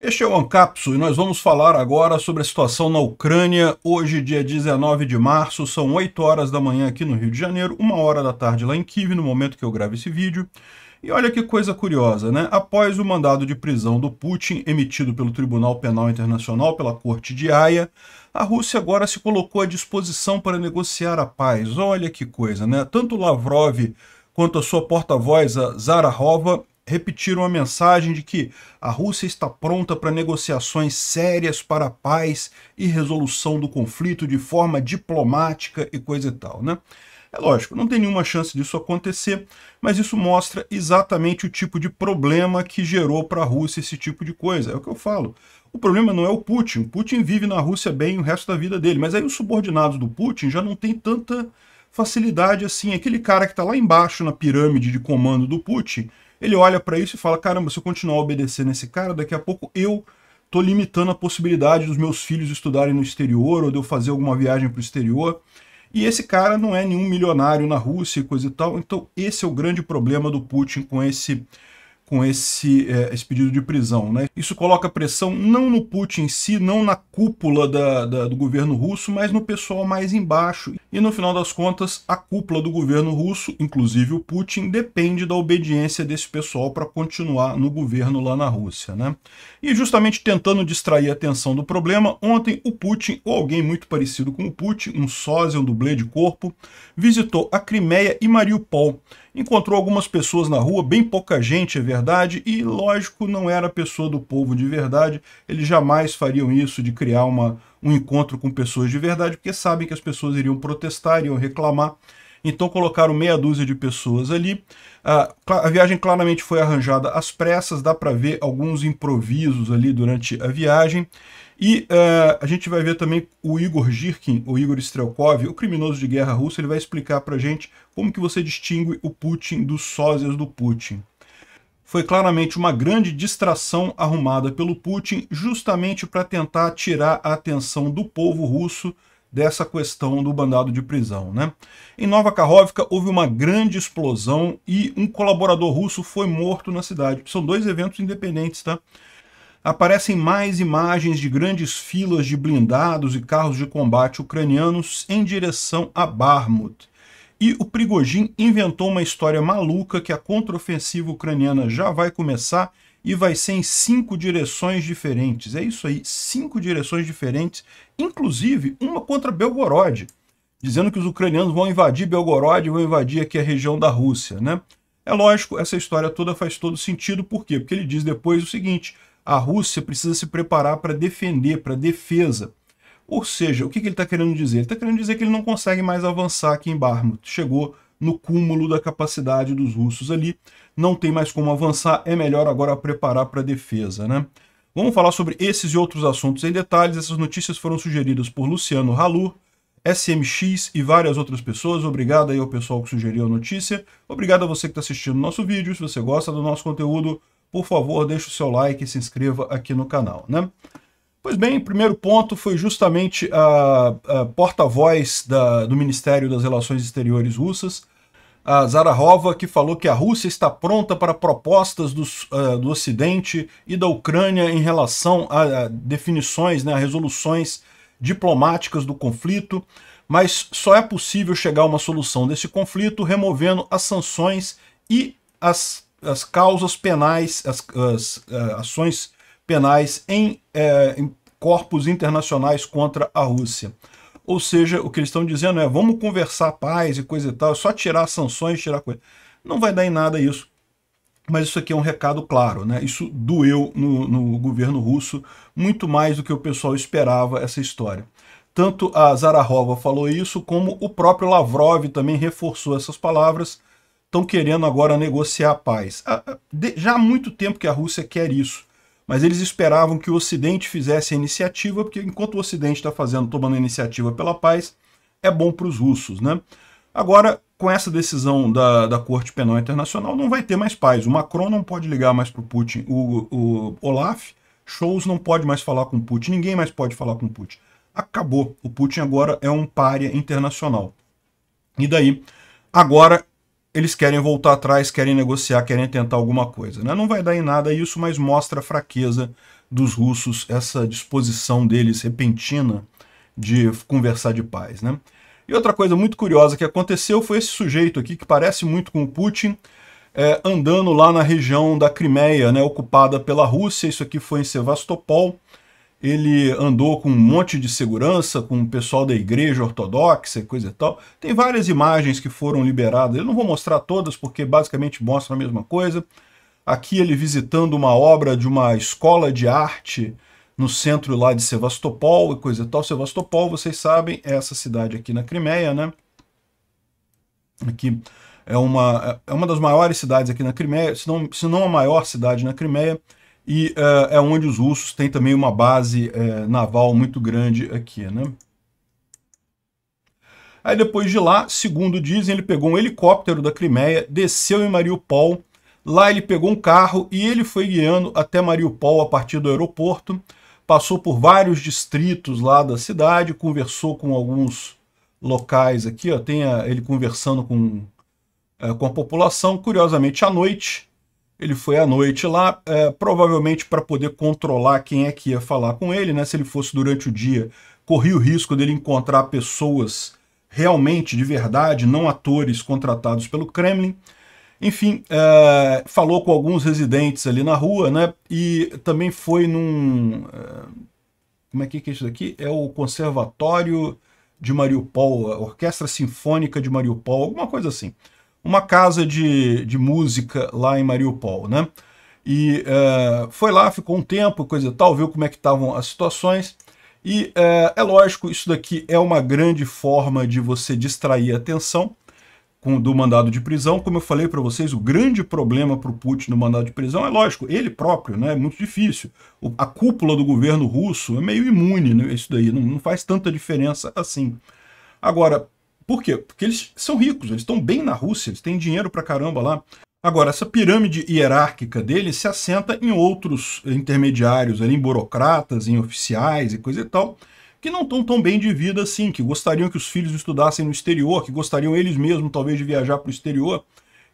Este é o Ancapso e nós vamos falar agora sobre a situação na Ucrânia. Hoje, dia 19 de março, são 8 horas da manhã aqui no Rio de Janeiro, 1 hora da tarde lá em Kiev, no momento que eu gravo esse vídeo. E olha que coisa curiosa, né? Após o mandado de prisão do Putin emitido pelo Tribunal Penal Internacional, pela Corte de Haia, a Rússia agora se colocou à disposição para negociar a paz. Olha que coisa, né? Tanto Lavrov quanto a sua porta-voz, a Zarahova, repetiram a mensagem de que a Rússia está pronta para negociações sérias para a paz e resolução do conflito de forma diplomática e coisa e tal, né? É lógico, não tem nenhuma chance disso acontecer, mas isso mostra exatamente o tipo de problema que gerou para a Rússia esse tipo de coisa. É o que eu falo. O problema não é o Putin. O Putin vive na Rússia bem o resto da vida dele, mas aí os subordinados do Putin já não tem tanta facilidade assim. Aquele cara que está lá embaixo na pirâmide de comando do Putin ele olha para isso e fala: caramba, se eu continuar obedecendo esse cara, daqui a pouco eu tô limitando a possibilidade dos meus filhos estudarem no exterior ou de eu fazer alguma viagem para o exterior. E esse cara não é nenhum milionário na Rússia e coisa e tal. Então, esse é o grande problema do Putin com esse com esse, é, esse pedido de prisão. Né? Isso coloca pressão não no Putin em si, não na cúpula da, da, do governo russo, mas no pessoal mais embaixo. E no final das contas, a cúpula do governo russo, inclusive o Putin, depende da obediência desse pessoal para continuar no governo lá na Rússia. Né? E justamente tentando distrair a atenção do problema, ontem o Putin, ou alguém muito parecido com o Putin, um sósia, um dublê de corpo, visitou a Crimeia e Mariupol, Encontrou algumas pessoas na rua, bem pouca gente, é verdade, e lógico, não era pessoa do povo de verdade. Eles jamais fariam isso de criar uma, um encontro com pessoas de verdade, porque sabem que as pessoas iriam protestar, iriam reclamar. Então colocaram meia dúzia de pessoas ali. A, a viagem claramente foi arranjada às pressas, dá para ver alguns improvisos ali durante a viagem. E uh, a gente vai ver também o Igor Girkin, o Igor Strelkov, o criminoso de guerra russo, ele vai explicar para gente como que você distingue o Putin dos sósias do Putin. Foi claramente uma grande distração arrumada pelo Putin justamente para tentar tirar a atenção do povo russo dessa questão do bandado de prisão. Né? Em Nova Karhovka houve uma grande explosão e um colaborador russo foi morto na cidade. São dois eventos independentes, tá? aparecem mais imagens de grandes filas de blindados e carros de combate ucranianos em direção a Barmut. E o Prigojin inventou uma história maluca que a contraofensiva ucraniana já vai começar e vai ser em cinco direções diferentes. É isso aí, cinco direções diferentes, inclusive uma contra Belgorod, dizendo que os ucranianos vão invadir Belgorod e vão invadir aqui a região da Rússia, né? É lógico, essa história toda faz todo sentido, por quê? Porque ele diz depois o seguinte, a Rússia precisa se preparar para defender, para defesa. Ou seja, o que, que ele está querendo dizer? Ele está querendo dizer que ele não consegue mais avançar aqui em Barmut. Chegou no cúmulo da capacidade dos russos ali, não tem mais como avançar, é melhor agora preparar para defesa, né? Vamos falar sobre esses e outros assuntos em detalhes. Essas notícias foram sugeridas por Luciano Halur, SMX e várias outras pessoas. Obrigado aí ao pessoal que sugeriu a notícia. Obrigado a você que está assistindo o nosso vídeo. Se você gosta do nosso conteúdo, por favor, deixe o seu like e se inscreva aqui no canal, né? Pois bem, o primeiro ponto foi justamente a, a porta-voz do Ministério das Relações Exteriores russas, a Rova, que falou que a Rússia está pronta para propostas dos, uh, do Ocidente e da Ucrânia em relação a, a definições, né, a resoluções diplomáticas do conflito, mas só é possível chegar a uma solução desse conflito removendo as sanções e as as causas penais, as, as eh, ações penais em, eh, em corpos internacionais contra a Rússia. Ou seja, o que eles estão dizendo é vamos conversar paz e coisa e tal, só tirar sanções, tirar coisa. Não vai dar em nada isso. Mas isso aqui é um recado claro, né? Isso doeu no, no governo russo muito mais do que o pessoal esperava essa história. Tanto a Zararova falou isso, como o próprio Lavrov também reforçou essas palavras estão querendo agora negociar a paz. Ah, ah, já há muito tempo que a Rússia quer isso, mas eles esperavam que o Ocidente fizesse a iniciativa, porque enquanto o Ocidente está fazendo, tomando a iniciativa pela paz, é bom para os russos, né? Agora, com essa decisão da, da Corte Penal Internacional, não vai ter mais paz. O Macron não pode ligar mais para o Putin, o Olaf, Scholz não pode mais falar com o Putin, ninguém mais pode falar com o Putin. Acabou. O Putin agora é um pária internacional. E daí, agora eles querem voltar atrás, querem negociar, querem tentar alguma coisa. Né? Não vai dar em nada isso, mas mostra a fraqueza dos russos, essa disposição deles repentina de conversar de paz. Né? E outra coisa muito curiosa que aconteceu foi esse sujeito aqui, que parece muito com o Putin, é, andando lá na região da Crimeia, né, ocupada pela Rússia. Isso aqui foi em Sevastopol ele andou com um monte de segurança, com o pessoal da igreja ortodoxa e coisa e tal. Tem várias imagens que foram liberadas, eu não vou mostrar todas porque basicamente mostram a mesma coisa. Aqui ele visitando uma obra de uma escola de arte no centro lá de Sevastopol e coisa e tal. Sevastopol, vocês sabem, é essa cidade aqui na Crimeia, né? Aqui é uma, é uma das maiores cidades aqui na Crimeia, se não, se não a maior cidade na Crimeia e uh, é onde os russos têm também uma base uh, naval muito grande aqui, né? Aí depois de lá, segundo dizem, ele pegou um helicóptero da Crimeia, desceu em Mariupol, lá ele pegou um carro e ele foi guiando até Mariupol a partir do aeroporto, passou por vários distritos lá da cidade, conversou com alguns locais aqui, ó, tem a, eh, ele conversando com, é, com a população, curiosamente à noite, ele foi à noite lá, é, provavelmente para poder controlar quem é que ia falar com ele, né? Se ele fosse durante o dia, corria o risco dele encontrar pessoas realmente, de verdade, não atores contratados pelo Kremlin. Enfim, é, falou com alguns residentes ali na rua, né? E também foi num... É, como é que é, é isso daqui? É o Conservatório de Mariupol, a Orquestra Sinfônica de Mariupol, alguma coisa assim uma casa de, de música lá em Mariupol, né? E uh, foi lá, ficou um tempo, coisa e tal, viu como é que estavam as situações. E uh, é lógico, isso daqui é uma grande forma de você distrair a atenção com, do mandado de prisão. Como eu falei para vocês, o grande problema para o Putin no mandado de prisão é lógico, ele próprio, né? É muito difícil. O, a cúpula do governo russo é meio imune, né? Isso daí não, não faz tanta diferença assim. Agora, por quê? Porque eles são ricos, eles estão bem na Rússia, eles têm dinheiro pra caramba lá. Agora, essa pirâmide hierárquica dele se assenta em outros intermediários, ali, em burocratas, em oficiais e coisa e tal, que não estão tão bem de vida assim, que gostariam que os filhos estudassem no exterior, que gostariam eles mesmos talvez de viajar para o exterior.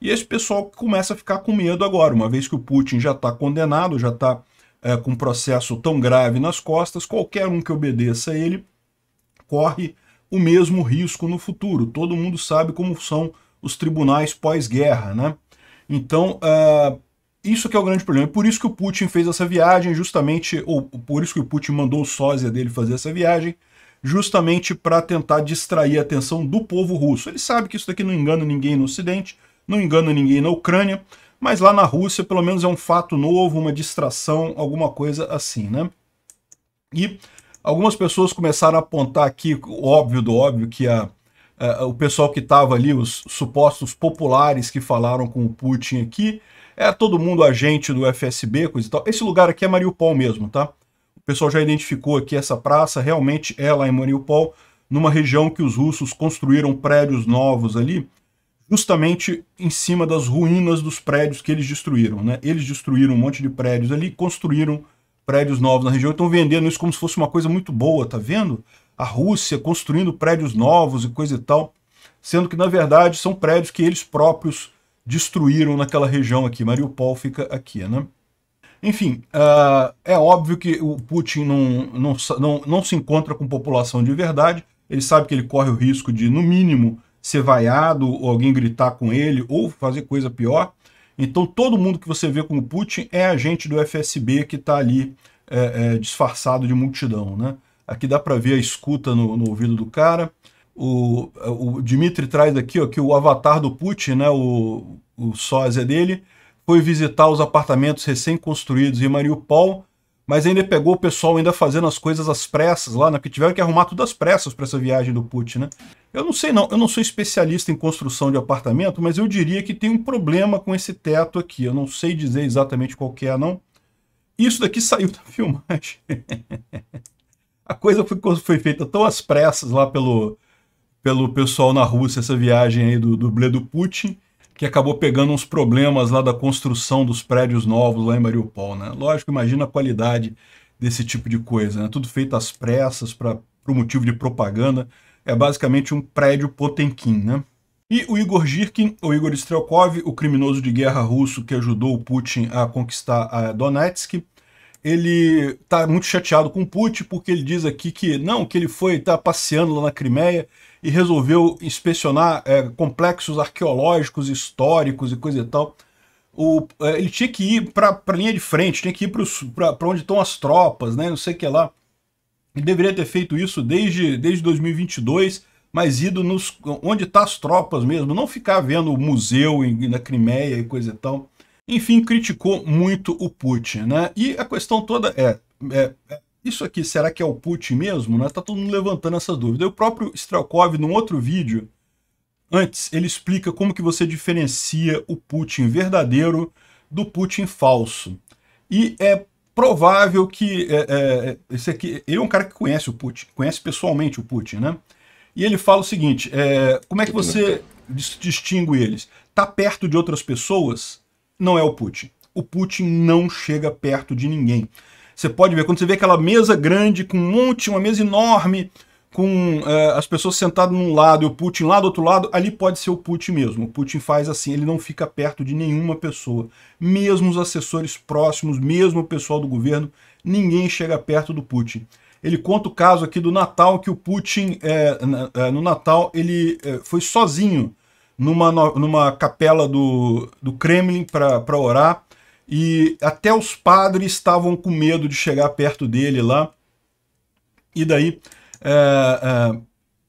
E esse pessoal começa a ficar com medo agora, uma vez que o Putin já está condenado, já está é, com um processo tão grave nas costas, qualquer um que obedeça a ele corre o mesmo risco no futuro. Todo mundo sabe como são os tribunais pós-guerra, né? Então, uh, isso que é o grande problema. É por isso que o Putin fez essa viagem, justamente, ou por isso que o Putin mandou o sósia dele fazer essa viagem, justamente para tentar distrair a atenção do povo russo. Ele sabe que isso daqui não engana ninguém no Ocidente, não engana ninguém na Ucrânia, mas lá na Rússia, pelo menos, é um fato novo, uma distração, alguma coisa assim, né? E Algumas pessoas começaram a apontar aqui, o óbvio do óbvio, que a, a o pessoal que estava ali, os supostos populares que falaram com o Putin aqui, é todo mundo agente do FSB, coisa e tal. Esse lugar aqui é Mariupol mesmo, tá? O pessoal já identificou aqui essa praça, realmente é lá em Mariupol, numa região que os russos construíram prédios novos ali, justamente em cima das ruínas dos prédios que eles destruíram, né? Eles destruíram um monte de prédios ali, construíram prédios novos na região estão vendendo isso como se fosse uma coisa muito boa, tá vendo? A Rússia construindo prédios novos e coisa e tal, sendo que na verdade são prédios que eles próprios destruíram naquela região aqui. Mariupol fica aqui, né? Enfim, uh, é óbvio que o Putin não, não, não, não se encontra com população de verdade, ele sabe que ele corre o risco de, no mínimo, ser vaiado, ou alguém gritar com ele, ou fazer coisa pior. Então todo mundo que você vê com o Putin é agente do FSB que está ali é, é, disfarçado de multidão. Né? Aqui dá para ver a escuta no, no, ouvido do cara. O, o Dmitry traz aqui ó, que o avatar do Putin, né, o, o sósia dele, foi visitar os apartamentos recém-construídos em Mariupol mas ainda pegou o pessoal ainda fazendo as coisas às pressas lá, né? Porque tiveram que arrumar tudo às pressas para essa viagem do Putin, né? Eu não sei não, eu não sou especialista em construção de apartamento, mas eu diria que tem um problema com esse teto aqui. Eu não sei dizer exatamente qual que é, não. Isso daqui saiu da filmagem. A coisa foi, foi, feita tão às pressas lá pelo, pelo pessoal na Rússia, essa viagem aí do do do Putin, que acabou pegando uns problemas lá da construção dos prédios novos lá em Mariupol, né? Lógico, imagina a qualidade desse tipo de coisa, né? Tudo feito às pressas para o motivo de propaganda. É basicamente um prédio Potemkin, né? E o Igor Girkin, ou Igor Strelkov, o criminoso de guerra russo que ajudou o Putin a conquistar a Donetsk, ele está muito chateado com o Putin porque ele diz aqui que não, que ele foi tá passeando lá na Crimeia e resolveu inspecionar é, complexos arqueológicos, históricos e coisa e tal. O, é, ele tinha que ir para a linha de frente, tinha que ir para onde estão as tropas, né, não sei o que lá. Ele deveria ter feito isso desde, desde 2022, mas ido nos, onde estão tá as tropas mesmo, não ficar vendo o museu em, na Crimeia e coisa e tal. Enfim, criticou muito o Putin. Né? E a questão toda é, é, é isso aqui, será que é o Putin mesmo? Está né? Tá todo mundo levantando essa dúvida. o próprio Strelkov, num outro vídeo, antes, ele explica como que você diferencia o Putin verdadeiro do Putin falso. E é provável que é, é, é, esse aqui, ele é um cara que conhece o Putin, conhece pessoalmente o Putin, né? E ele fala o seguinte, é, como é que você distingue eles? Está perto de outras pessoas? Não é o Putin. O Putin não chega perto de ninguém. Você pode ver, quando você vê aquela mesa grande, com um monte, uma mesa enorme, com é, as pessoas sentadas num lado e o Putin lá do outro lado, ali pode ser o Putin mesmo. O Putin faz assim, ele não fica perto de nenhuma pessoa. Mesmo os assessores próximos, mesmo o pessoal do governo, ninguém chega perto do Putin. Ele conta o caso aqui do Natal, que o Putin, é, é no Natal, ele é, foi sozinho numa, numa capela do, do Kremlin para orar, e até os padres estavam com medo de chegar perto dele lá. E daí, é, é,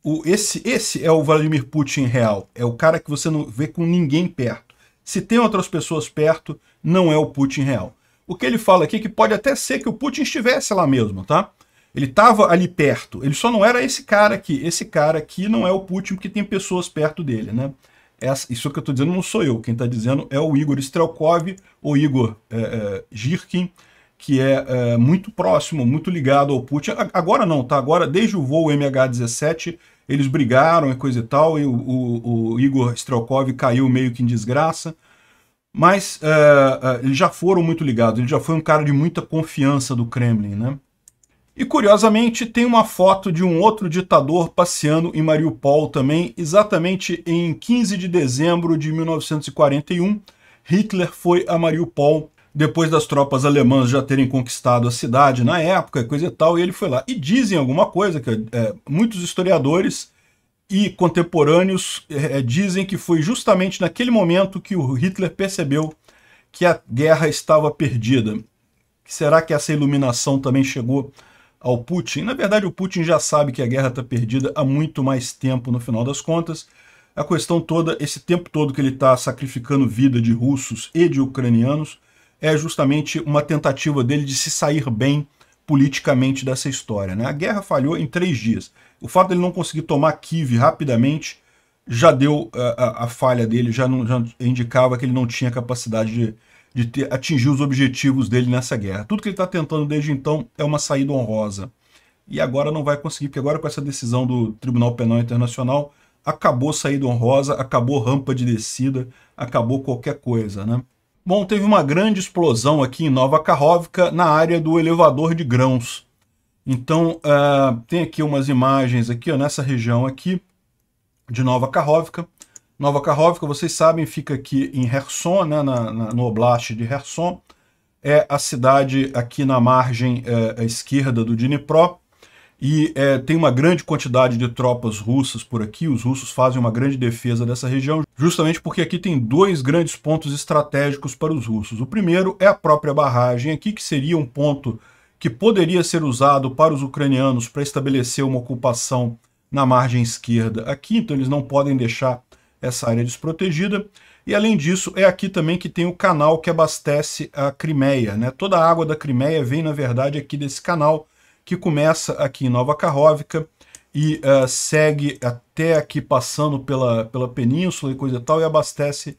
o, esse, esse é o Vladimir Putin real. É o cara que você não vê com ninguém perto. Se tem outras pessoas perto, não é o Putin real. O que ele fala aqui é que pode até ser que o Putin estivesse lá mesmo, tá? Ele estava ali perto. Ele só não era esse cara aqui. Esse cara aqui não é o Putin porque tem pessoas perto dele, né? Essa, isso que eu estou dizendo não sou eu, quem está dizendo é o Igor Strelkov, ou Igor é, é, Girkin, que é, é, muito próximo, muito ligado ao Putin. Agora não, tá? Agora, desde o voo MH17, eles brigaram e coisa e tal, e o, o, o Igor Strelkov caiu meio que em desgraça. Mas é, é, eles já foram muito ligados, ele já foi um cara de muita confiança do Kremlin, né? E curiosamente tem uma foto de um outro ditador passeando em Mariupol também, exatamente em 15 de dezembro de 1941. Hitler foi a Mariupol depois das tropas alemãs já terem conquistado a cidade na época, coisa e tal, e ele foi lá. E dizem alguma coisa que é, muitos historiadores e contemporâneos é, é dizem que foi justamente naquele momento que o Hitler percebeu que a guerra estava perdida. Será que essa iluminação também chegou ao Putin. Na verdade, o Putin já sabe que a guerra está perdida há muito mais tempo, no final das contas. A questão toda, esse tempo todo que ele está sacrificando vida de russos e de ucranianos, é justamente uma tentativa dele de se sair bem politicamente dessa história. Né? A guerra falhou em três dias. O fato dele não conseguir tomar Kiev rapidamente já deu a, eh, a, a falha dele, já, não, já indicava que ele não tinha capacidade de de ter, atingir os objetivos dele nessa guerra. Tudo que ele está tentando desde então é uma saída honrosa. E agora não vai conseguir, porque agora com essa decisão do Tribunal Penal Internacional, acabou saída honrosa, acabou rampa de descida, acabou qualquer coisa, né? Bom, teve uma grande explosão aqui em Nova Karhovka, na área do elevador de grãos. Então, uh, tem aqui umas imagens aqui, ó, nessa região aqui de Nova Karhovka. Nova Karlovka, vocês sabem, fica aqui em Kherson, né, na, na, no oblast de Kherson. É a cidade aqui na margem é, à esquerda do Dnipro. E é, tem uma grande quantidade de tropas russas por aqui. Os russos fazem uma grande defesa dessa região, justamente porque aqui tem dois grandes pontos estratégicos para os russos. O primeiro é a própria barragem aqui, que seria um ponto que poderia ser usado para os ucranianos para estabelecer uma ocupação na margem esquerda aqui, então eles não podem deixar essa área desprotegida. E além disso, é aqui também que tem o canal que abastece a Crimeia. Né? Toda a água da Crimeia vem, na verdade, aqui desse canal, que começa aqui em Nova Karhovka e uh, segue até aqui passando pela, pela península e coisa e tal, e abastece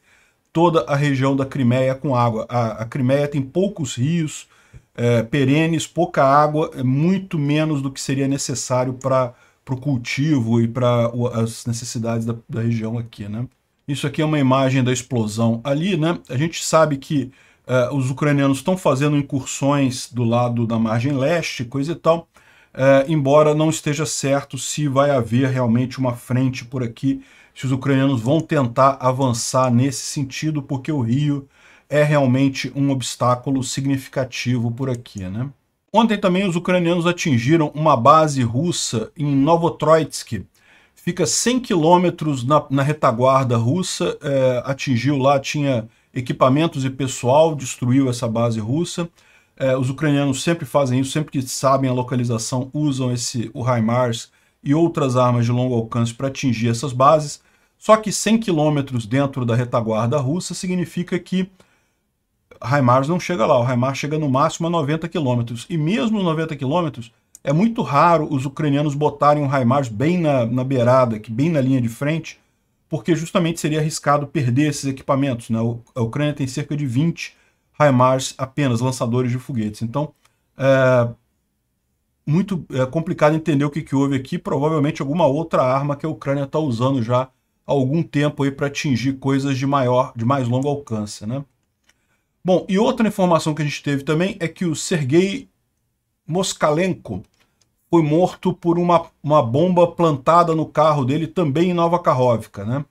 toda a região da Crimeia com água. A, a Crimeia tem poucos rios é, perenes, pouca água, é muito menos do que seria necessário para para o cultivo e para as necessidades da, da, região aqui, né? Isso aqui é uma imagem da explosão ali, né? A gente sabe que uh, os ucranianos estão fazendo incursões do lado da margem leste, coisa e tal, uh, embora não esteja certo se vai haver realmente uma frente por aqui, se os ucranianos vão tentar avançar nesse sentido, porque o rio é realmente um obstáculo significativo por aqui, né? Ontem também os ucranianos atingiram uma base russa em Novotroitsk. Fica 100 quilômetros na, na, retaguarda russa, é, atingiu lá, tinha equipamentos e pessoal, destruiu essa base russa. É, os ucranianos sempre fazem isso, sempre que sabem a localização, usam esse, o HIMARS e outras armas de longo alcance para atingir essas bases. Só que 100 quilômetros dentro da retaguarda russa significa que Raimars não chega lá. O Raimar chega no máximo a 90 km. E mesmo 90 km, é muito raro os ucranianos botarem um Raimars bem na, na beirada, que bem na linha de frente, porque justamente seria arriscado perder esses equipamentos. Né? A Ucrânia tem cerca de 20 Raimars apenas, lançadores de foguetes. Então, é muito é complicado entender o que, que houve aqui. Provavelmente alguma outra arma que a Ucrânia está usando já há algum tempo para atingir coisas de maior, de mais longo alcance. Né? Bom, e outra informação que a gente teve também é que o Sergei Moskalenko foi morto por uma, uma bomba plantada no carro dele também em Nova Karhovka, né?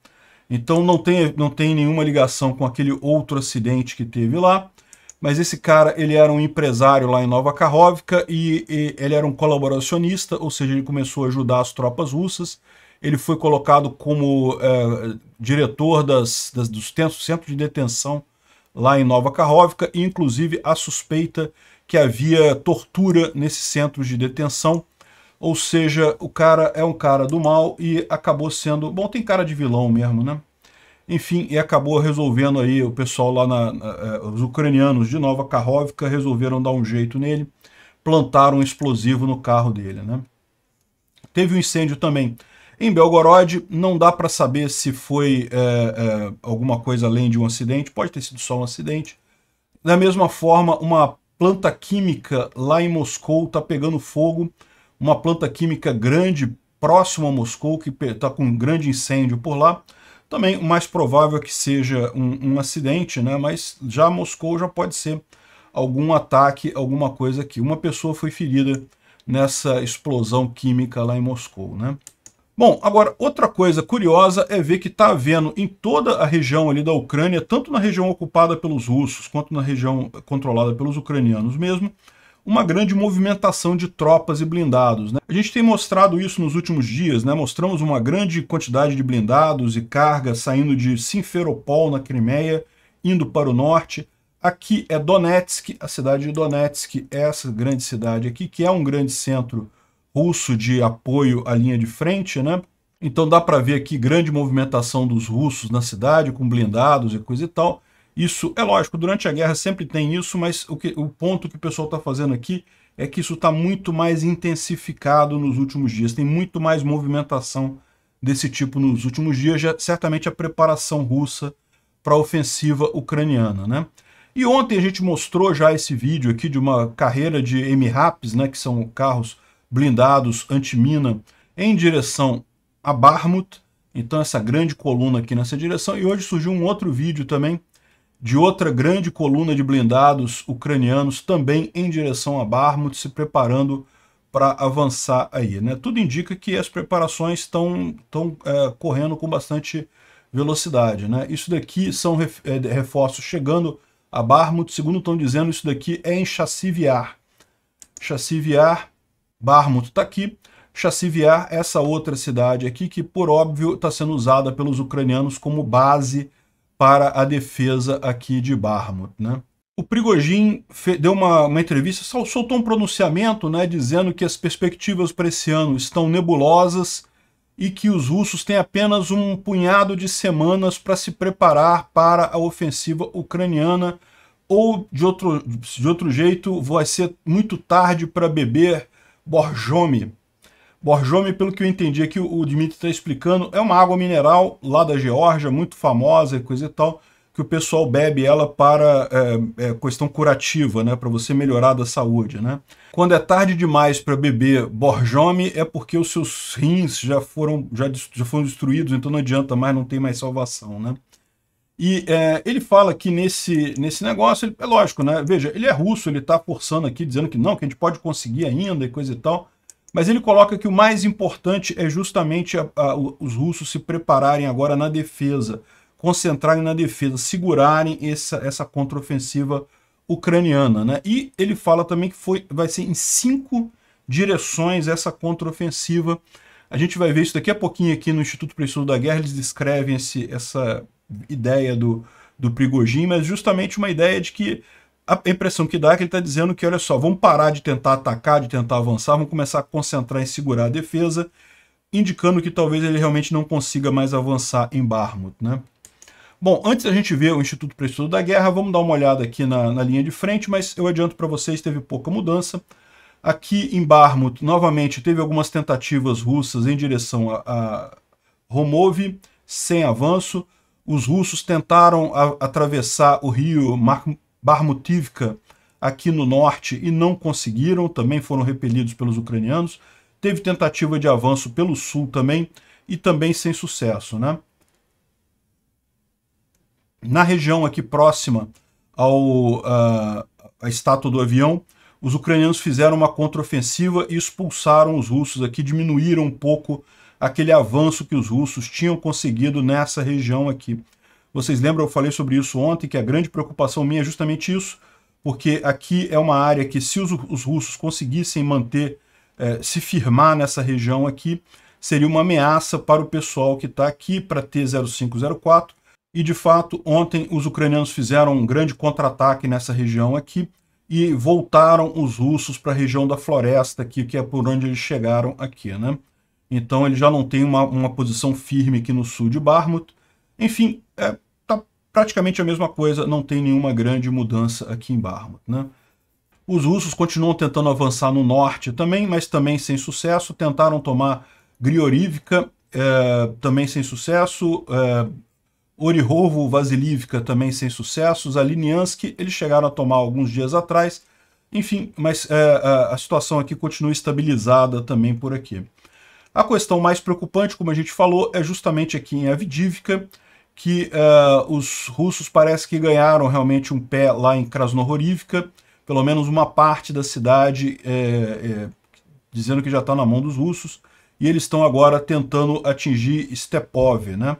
Então não tem, não tem nenhuma ligação com aquele outro acidente que teve lá, mas esse cara ele era um empresário lá em Nova Karhovka e, e ele era um colaboracionista, ou seja, ele começou a ajudar as tropas russas, ele foi colocado como é, diretor das, das, do centros de detenção lá em Nova Carróvica, e inclusive a suspeita que havia tortura nesses centros de detenção. Ou seja, o cara é um cara do mal e acabou sendo... Bom, tem cara de vilão mesmo, né? Enfim, e acabou resolvendo aí, o pessoal lá, na, na, eh, os ucranianos de Nova Carróvica resolveram dar um jeito nele, plantaram um explosivo no carro dele, né? Teve um incêndio também em Belgorod, não dá para saber se foi é, é, alguma coisa além de um acidente, pode ter sido só um acidente. Da mesma forma, uma planta química lá em Moscou está pegando fogo, uma planta química grande próximo a Moscou, que está com um grande incêndio por lá. Também o mais provável é que seja um, um acidente, né? mas já Moscou já pode ser algum ataque, alguma coisa aqui. Uma pessoa foi ferida nessa explosão química lá em Moscou. Né? Bom, agora, outra coisa curiosa é ver que está havendo em toda a região ali da Ucrânia, tanto na região ocupada pelos russos, quanto na região controlada pelos ucranianos mesmo, uma grande movimentação de tropas e blindados. Né? A gente tem mostrado isso nos últimos dias, né? mostramos uma grande quantidade de blindados e cargas saindo de Simferopol, na Crimeia, indo para o norte. Aqui é Donetsk, a cidade de Donetsk, é essa grande cidade aqui, que é um grande centro russo de apoio à linha de frente, né? Então dá para ver aqui grande movimentação dos russos na cidade, com blindados e coisa e tal. Isso, é lógico, durante a guerra sempre tem isso, mas o, que, o ponto que o pessoal está fazendo aqui é que isso está muito mais intensificado nos últimos dias. Tem muito mais movimentação desse tipo nos últimos dias, já, certamente a preparação russa para a ofensiva ucraniana. Né? E ontem a gente mostrou já esse vídeo aqui de uma carreira de MRAPs, né, que são carros blindados antimina em direção a Barmut. Então essa grande coluna aqui nessa direção. E hoje surgiu um outro vídeo também de outra grande coluna de blindados ucranianos também em direção a Barmut, se preparando para avançar aí. Né? Tudo indica que as preparações estão é, correndo com bastante velocidade. Né? Isso daqui são é, reforços chegando a Barmut, segundo estão dizendo, isso daqui é em chassi VR. Chassi VR Barmut está aqui. Chassiviar, essa outra cidade aqui, que por óbvio está sendo usada pelos ucranianos como base para a defesa aqui de Barmut. Né? O Prigojin deu uma, uma, entrevista, soltou um pronunciamento né, dizendo que as perspectivas para esse ano estão nebulosas e que os russos têm apenas um punhado de semanas para se preparar para a ofensiva ucraniana ou, de outro, de outro jeito, vai ser muito tarde para beber Borjome. Borjome, pelo que eu entendi aqui, o Dmitry está explicando, é uma água mineral lá da Geórgia, muito famosa e coisa e tal, que o pessoal bebe ela para é, é, questão curativa, né, para você melhorar da saúde. Né? Quando é tarde demais para beber Borjome, é porque os seus rins já foram, já, já foram destruídos, então não adianta mais, não tem mais salvação. Né? E é, ele fala que nesse, nesse negócio, ele, é lógico, né? Veja, ele é russo, ele está forçando aqui, dizendo que não, que a gente pode conseguir ainda e coisa e tal. Mas ele coloca que o mais importante é justamente a, a, os russos se prepararem agora na defesa, concentrarem na defesa, segurarem essa, essa contraofensiva ucraniana. Né? E ele fala também que foi, vai ser em cinco direções essa contraofensiva. A gente vai ver isso daqui a pouquinho aqui no Instituto para Estudo da Guerra, eles descrevem esse, essa ideia do, do Prigogine, mas justamente uma ideia de que a impressão que dá é que ele está dizendo que, olha só, vamos parar de tentar atacar, de tentar avançar, vamos começar a concentrar em segurar a defesa, indicando que talvez ele realmente não consiga mais avançar em Barmut, né? Bom, antes da gente ver o Instituto para Estudo da Guerra, vamos dar uma olhada aqui na, na linha de frente, mas eu adianto para vocês, teve pouca mudança. Aqui em Barmut, novamente, teve algumas tentativas russas em direção a, a Romov, sem avanço os russos tentaram a, atravessar o rio Barmutivka aqui no norte e não conseguiram, também foram repelidos pelos ucranianos. Teve tentativa de avanço pelo sul também e também sem sucesso. Né? Na região aqui próxima ao, a, a estátua do avião, os ucranianos fizeram uma contraofensiva e expulsaram os russos aqui, diminuíram um pouco aquele avanço que os russos tinham conseguido nessa região aqui. Vocês lembram, eu falei sobre isso ontem, que a grande preocupação minha é justamente isso, porque aqui é uma área que se os, os russos conseguissem manter, eh, se firmar nessa região aqui, seria uma ameaça para o pessoal que está aqui, para T-0504, e de fato ontem os ucranianos fizeram um grande contra-ataque nessa região aqui, e voltaram os russos para a região da floresta aqui, que é por onde eles chegaram aqui, né? Então ele já não tem uma, uma posição firme aqui no sul de Barmouth. Enfim, é, tá praticamente a mesma coisa, não tem nenhuma grande mudança aqui em Barmouth. Né? Os russos continuam tentando avançar no norte também, mas também sem sucesso. Tentaram tomar Griorivka, é, também sem sucesso. É, Orihovo, Vasilivka, também sem sucesso. Zaliniansky, eles chegaram a tomar alguns dias atrás. Enfim, mas é, a, a situação aqui continua estabilizada também por aqui. A questão mais preocupante, como a gente falou, é justamente aqui em Avdivka, que uh, os russos parece que ganharam realmente um pé lá em Krasnohorivka, pelo menos uma parte da cidade, é, é, dizendo que já está na mão dos russos, e eles estão agora tentando atingir Stepov, né?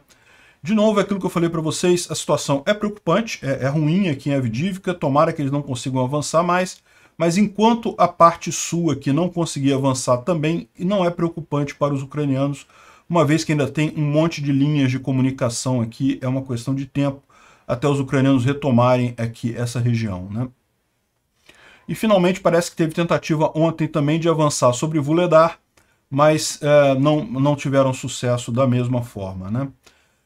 De novo, é aquilo que eu falei para vocês, a situação é preocupante, é, é, ruim aqui em Avdivka, tomara que eles não consigam avançar mais, mas enquanto a parte sul aqui não conseguir avançar também, não é preocupante para os ucranianos, uma vez que ainda tem um monte de linhas de comunicação aqui, é uma questão de tempo até os ucranianos retomarem aqui essa região. Né? E finalmente parece que teve tentativa ontem também de avançar sobre Vuledar, mas é, não, não tiveram sucesso da mesma forma. Né?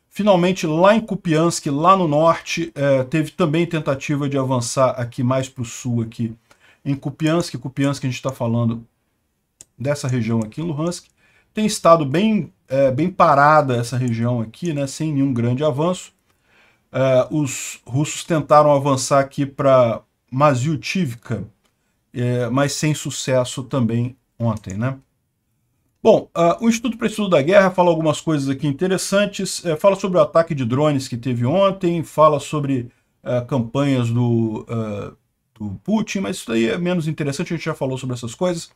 Finalmente, lá em Kupiansk, lá no norte, é, teve também tentativa de avançar aqui mais para o sul, aqui em Kupiansk, Kupiansk a gente está falando dessa região aqui em Luhansk, tem estado bem, é, bem parada essa região aqui, né, sem nenhum grande avanço. É, os russos tentaram avançar aqui para Maziutivka, é, mas sem sucesso também ontem, né? Bom, o Instituto para Estudo da Guerra fala algumas coisas aqui interessantes, é, fala sobre o ataque de drones que teve ontem, fala sobre é, campanhas do é, do Putin, mas isso daí é menos interessante, a gente já falou sobre essas coisas.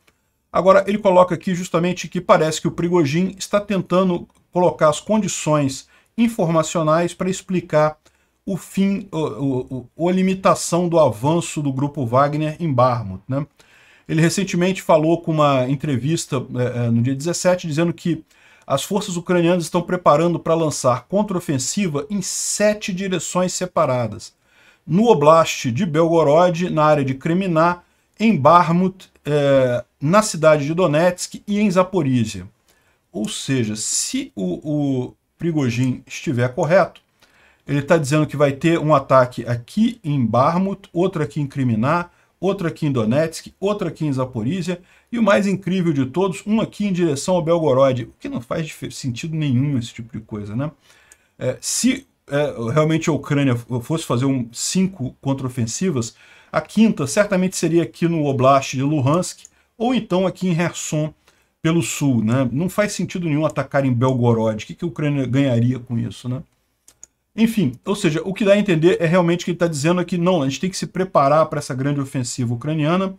Agora, ele coloca aqui justamente que parece que o Prigojin está tentando colocar as condições informacionais para explicar o fim, o, a limitação do avanço do grupo Wagner em Barmut. Né? Ele recentemente falou com uma entrevista é, é no dia 17, dizendo que as forças ucranianas estão preparando para lançar contraofensiva em sete direções separadas no Oblast de Belgorod, na área de Kreminá, em Barmut, eh, na cidade de Donetsk e em Zaporizhia. Ou seja, se o, o estiver correto, ele está dizendo que vai ter um ataque aqui em Barmut, outro aqui em Kreminá, outro aqui em Donetsk, outro aqui em Zaporizhia, e o mais incrível de todos, um aqui em direção ao Belgorod, o que não faz sentido nenhum esse tipo de coisa, né? É, se é, realmente a Ucrânia fosse fazer um, cinco contraofensivas, a quinta certamente seria aqui no Oblast de Luhansk, ou então aqui em Kherson, pelo sul. Né? Não faz sentido nenhum atacar em Belgorod. O que, que a Ucrânia ganharia com isso? Né? Enfim, ou seja, o que dá a entender é realmente que ele está dizendo é que não, a gente tem que se preparar para essa grande ofensiva ucraniana,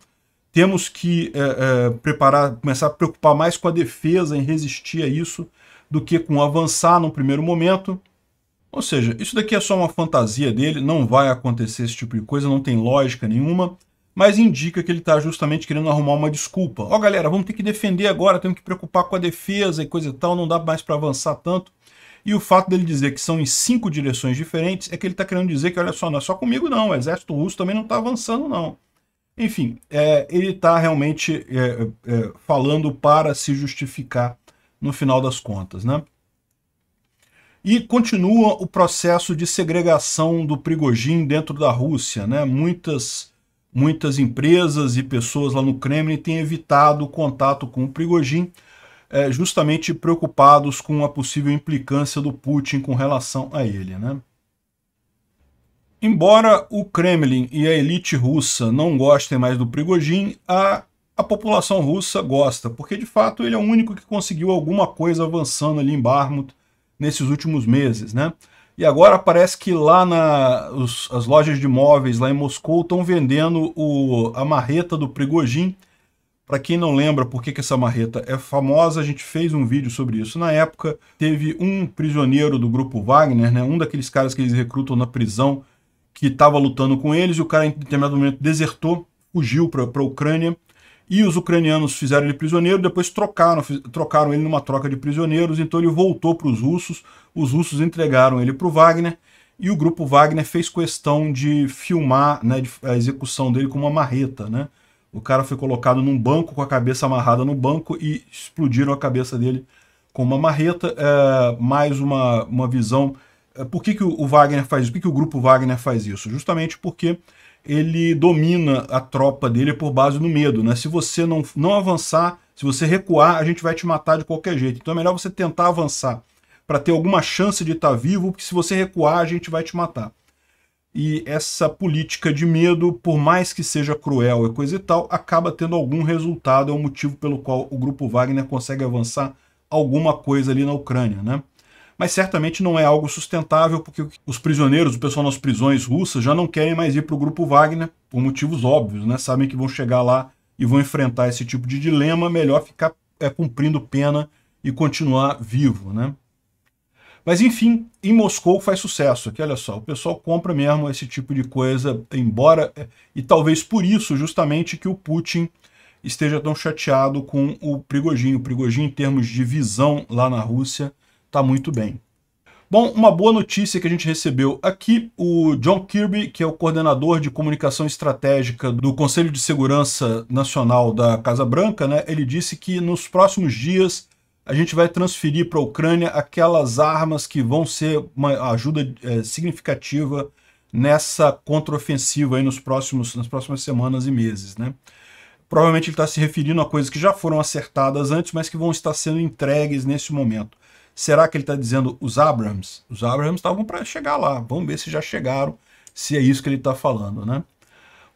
temos que é, é, preparar, começar a preocupar mais com a defesa em resistir a isso do que com avançar no primeiro momento. Ou seja, isso daqui é só uma fantasia dele, não vai acontecer esse tipo de coisa, não tem lógica nenhuma, mas indica que ele está justamente querendo arrumar uma desculpa. Ó oh, galera, vamos ter que defender agora, temos que preocupar com a defesa e coisa e tal, não dá mais para avançar tanto. E o fato dele dizer que são em cinco direções diferentes é que ele está querendo dizer que, olha só, não é só comigo não, o exército russo também não está avançando não. Enfim, é, ele está realmente é, é, é, falando para se justificar no final das contas, né? E continua o processo de segregação do Prigojin dentro da Rússia. Né? Muitas, muitas empresas e pessoas lá no Kremlin têm evitado o contato com o Prigojin, é, eh, justamente preocupados com a possível implicância do Putin com relação a ele. Né? Embora o Kremlin e a elite russa não gostem mais do Prigojin, a, a população russa gosta, porque de fato ele é o único que conseguiu alguma coisa avançando ali em Barmut, nesses últimos meses, né? E agora parece que lá na os, as lojas de imóveis lá em Moscou estão vendendo o, a marreta do Prigojin. Para quem não lembra por que, que essa marreta é famosa, a gente fez um vídeo sobre isso na época. Teve um prisioneiro do grupo Wagner, né, um daqueles caras que eles recrutam na prisão, que estava lutando com eles e o cara em determinado momento desertou, fugiu para a Ucrânia e os ucranianos fizeram ele prisioneiro, depois trocaram, trocaram ele numa troca de prisioneiros, então ele voltou para os russos, os russos entregaram ele para o Wagner, e o grupo Wagner fez questão de filmar né, a execução dele com uma marreta. Né? O cara foi colocado num banco com a cabeça amarrada no banco e explodiram a cabeça dele com uma marreta. É, mais uma, uma visão. É, por que, que o Wagner faz isso? Por que, que o grupo Wagner faz isso? Justamente porque ele domina a tropa dele por base no medo, né? Se você não, não avançar, se você recuar, a gente vai te matar de qualquer jeito. Então é melhor você tentar avançar para ter alguma chance de estar tá vivo, porque se você recuar, a gente vai te matar. E essa política de medo, por mais que seja cruel e coisa e tal, acaba tendo algum resultado, é o motivo pelo qual o grupo Wagner consegue avançar alguma coisa ali na Ucrânia, né? mas certamente não é algo sustentável, porque os prisioneiros, o pessoal nas prisões russas, já não querem mais ir para o grupo Wagner, por motivos óbvios, né? Sabem que vão chegar lá e vão enfrentar esse tipo de dilema, melhor ficar é, cumprindo pena e continuar vivo, né? Mas enfim, em Moscou faz sucesso. Aqui, olha só, o pessoal compra mesmo esse tipo de coisa, embora. É, e talvez por isso, justamente, que o Putin esteja tão chateado com o Prigogine. O Prigogine, em termos de visão lá na Rússia, tá muito bem. Bom, uma boa notícia que a gente recebeu aqui, o John Kirby, que é o coordenador de comunicação estratégica do Conselho de Segurança Nacional da Casa Branca, né, ele disse que nos próximos dias a gente vai transferir para a Ucrânia aquelas armas que vão ser uma ajuda é, significativa nessa contraofensiva aí nos próximos, nas próximas semanas e meses, né? Provavelmente ele está se referindo a coisas que já foram acertadas antes, mas que vão estar sendo entregues nesse momento. Será que ele está dizendo os Abrams? Os Abrams estavam para chegar lá. Vamos ver se já chegaram, se é isso que ele está falando, né?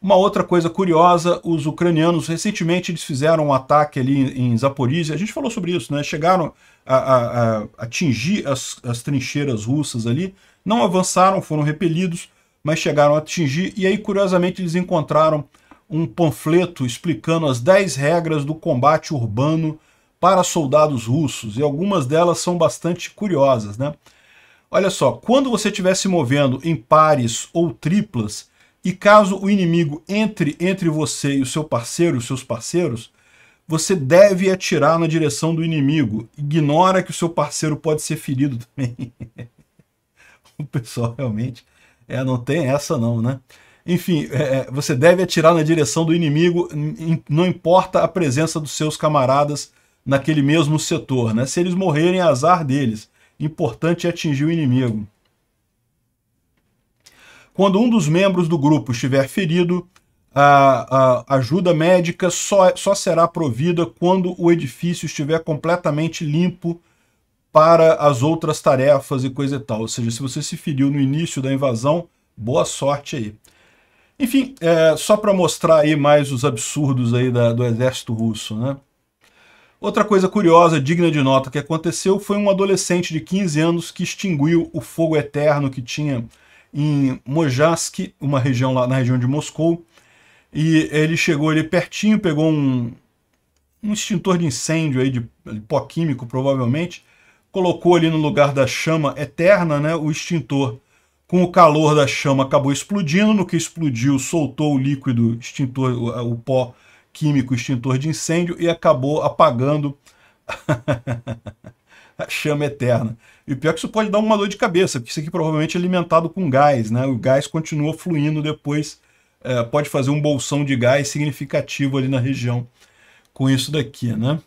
Uma outra coisa curiosa, os ucranianos recentemente eles fizeram um ataque ali em Zaporizhia, a gente falou sobre isso, né? Chegaram a, a, a atingir as, as trincheiras russas ali, não avançaram, foram repelidos, mas chegaram a atingir, e aí curiosamente eles encontraram um panfleto explicando as 10 regras do combate urbano para soldados russos, e algumas delas são bastante curiosas, né? Olha só, quando você estiver se movendo em pares ou triplas, e caso o inimigo entre entre você e o seu parceiro, os seus parceiros, você deve atirar na direção do inimigo. Ignora que o seu parceiro pode ser ferido também. o pessoal realmente é, não tem essa não, né? Enfim, é, é você deve atirar na direção do inimigo, não importa a presença dos seus camaradas naquele mesmo setor. Né? Se eles morrerem, é azar deles. Importante é atingir o inimigo. Quando um dos membros do grupo estiver ferido, a, a ajuda médica só, só será provida quando o edifício estiver completamente limpo para as outras tarefas e coisa e tal. Ou seja, se você se feriu no início da invasão, boa sorte aí. Enfim, é, só para mostrar aí mais os absurdos aí da, do exército russo, né? Outra coisa curiosa, digna de nota, que aconteceu foi um adolescente de 15 anos que extinguiu o fogo eterno que tinha em Mojask, uma região lá na região de Moscou. E ele chegou ali pertinho, pegou um, um extintor de incêndio aí, de, pó químico provavelmente, colocou ali no lugar da chama eterna, né, o extintor. Com o calor da chama acabou explodindo, no que explodiu soltou o líquido extintor, o, o pó químico extintor de incêndio e acabou apagando a chama eterna. E pior é que isso pode dar uma dor de cabeça, porque isso aqui provavelmente é alimentado com gás, né? O gás continua fluindo depois, é, pode fazer um bolsão de gás significativo ali na região com isso daqui, né?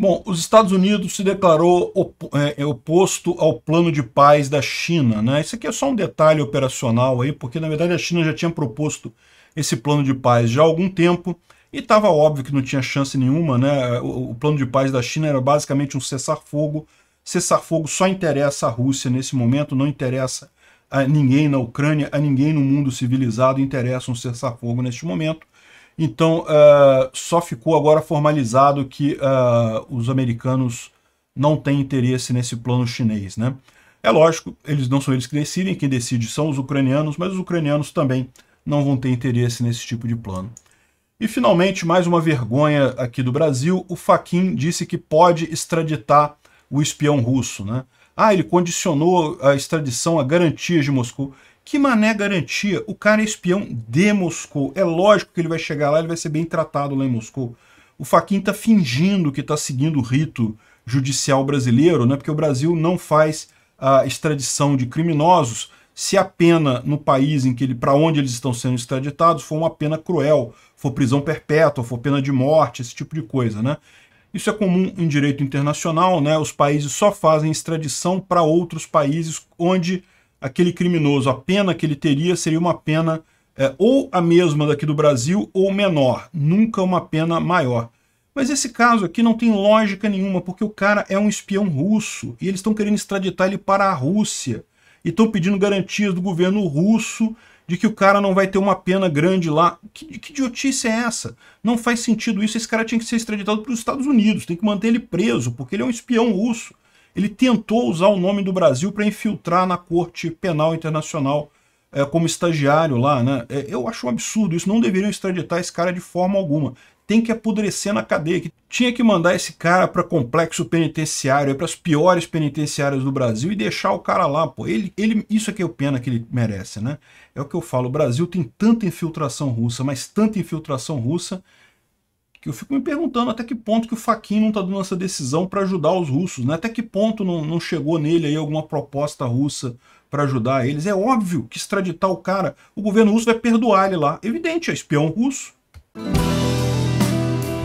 Bom, os Estados Unidos se declarou op é, é, oposto ao plano de paz da China, né? Isso aqui é só um detalhe operacional aí, porque na verdade a China já tinha proposto esse plano de paz já há algum tempo, e estava óbvio que não tinha chance nenhuma, né? O, o plano de paz da China era basicamente um cessar-fogo. Cessar-fogo só interessa a Rússia nesse momento, não interessa a ninguém na Ucrânia, a ninguém no mundo civilizado interessa um cessar-fogo neste momento. Então, uh, só ficou agora formalizado que uh, os americanos não têm interesse nesse plano chinês. Né? É lógico, eles não são eles que decidem, quem decide são os ucranianos, mas os ucranianos também não vão ter interesse nesse tipo de plano. E, finalmente, mais uma vergonha aqui do Brasil, o Faquin disse que pode extraditar o espião russo. Né? Ah, ele condicionou a extradição a garantias de Moscou. Que mané garantia? O cara é espião de Moscou. É lógico que ele vai chegar lá e vai ser bem tratado lá em Moscou. O Faquin está fingindo que está seguindo o rito judicial brasileiro, né? porque o Brasil não faz a extradição de criminosos se a pena no país em que ele, para onde eles estão sendo extraditados, for uma pena cruel, for prisão perpétua, for pena de morte, esse tipo de coisa, né? Isso é comum em direito internacional, né? Os países só fazem extradição para outros países onde aquele criminoso, a pena que ele teria seria uma pena é, ou a mesma daqui do Brasil ou menor, nunca uma pena maior. Mas esse caso aqui não tem lógica nenhuma, porque o cara é um espião russo e eles estão querendo extraditar ele para a Rússia e estão pedindo garantias do governo russo de que o cara não vai ter uma pena grande lá. Que, que idiotice é essa? Não faz sentido isso. Esse cara tinha que ser extraditado para os Estados Unidos. Tem que manter ele preso, porque ele é um espião russo. Ele tentou usar o nome do Brasil para infiltrar na Corte Penal Internacional é, como estagiário lá. Né? É, eu acho um absurdo isso. Não deveriam extraditar esse cara de forma alguma tem que apodrecer na cadeia, que tinha que mandar esse cara para complexo penitenciário, é para as piores penitenciárias do Brasil e deixar o cara lá, pô. Ele, ele, isso é que é o pena que ele merece, né? É o que eu falo, o Brasil tem tanta infiltração russa, mas tanta infiltração russa que eu fico me perguntando até que ponto que o Faquin não está dando essa decisão para ajudar os russos, né? Até que ponto não, não chegou nele aí alguma proposta russa para ajudar eles? É óbvio que extraditar o cara, o governo russo vai perdoar ele lá. Evidente, é espião russo.